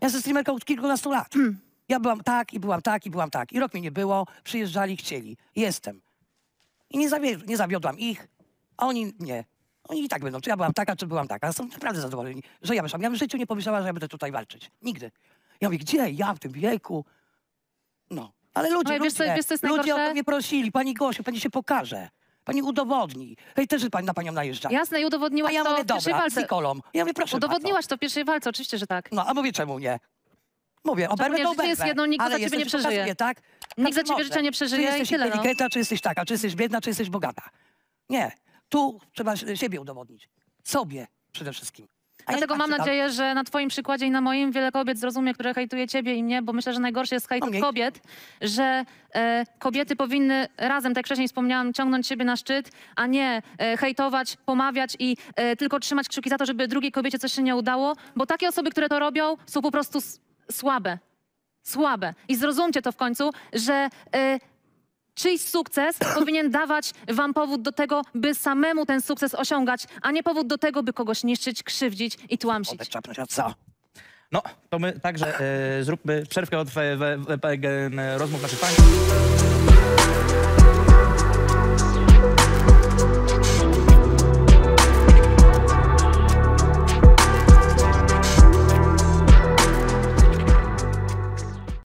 Ja jestem streamerką od kilkunastu lat. Hmm. Ja byłam tak i byłam tak i byłam tak. I rok mnie nie było, przyjeżdżali, chcieli. Jestem. I nie, zawie- nie zawiodłam ich, a oni nie. Oni i tak będą, czy ja byłam taka, czy byłam taka. Są naprawdę zadowoleni, że ja wyszłam. Ja w życiu nie pomyślała, że ja będę tutaj walczyć. Nigdy. Ja mówię, gdzie ja w tym wieku? No. Ale ludzie, wiesz co- ludzie, wiesz co ludzie o to mnie prosili. Pani Gosiu, pani się pokaże pani udowodni. też pani na panią najeżdża. Jasne, i udowodniłaś ja to mówię, w pierwszej walce. psycholom. Ja mówię, proszę Udowodniłaś to w pierwszej walce, oczywiście, że tak. No, a mówię, czemu nie? Mówię, oberwę nie? to jest jedno, nikt za ciebie nie przeżyje. tak? Nikt za ciebie życia nie przeżyje Czy i jesteś tyle, no. czy jesteś taka, czy jesteś biedna, czy jesteś bogata. Nie. Tu trzeba siebie udowodnić. Sobie przede wszystkim. Dlatego tak mam nadzieję, że na twoim przykładzie i na moim wiele kobiet zrozumie, które hejtuje ciebie i mnie, bo myślę, że najgorszy jest hejt Ojej. kobiet, że e, kobiety powinny razem, tak jak wcześniej wspomniałam, ciągnąć siebie na szczyt, a nie e, hejtować, pomawiać i e, tylko trzymać kciuki za to, żeby drugiej kobiecie coś się nie udało, bo takie osoby, które to robią, są po prostu słabe. Słabe. I zrozumcie to w końcu, że e, Czyjś sukces powinien dawać wam powód do tego, by samemu ten sukces osiągać, a nie powód do tego, by kogoś niszczyć, krzywdzić i tłamsić. Odczapnąć od co? No, to my także e, zróbmy przerwę od e, rozmów naszych panów.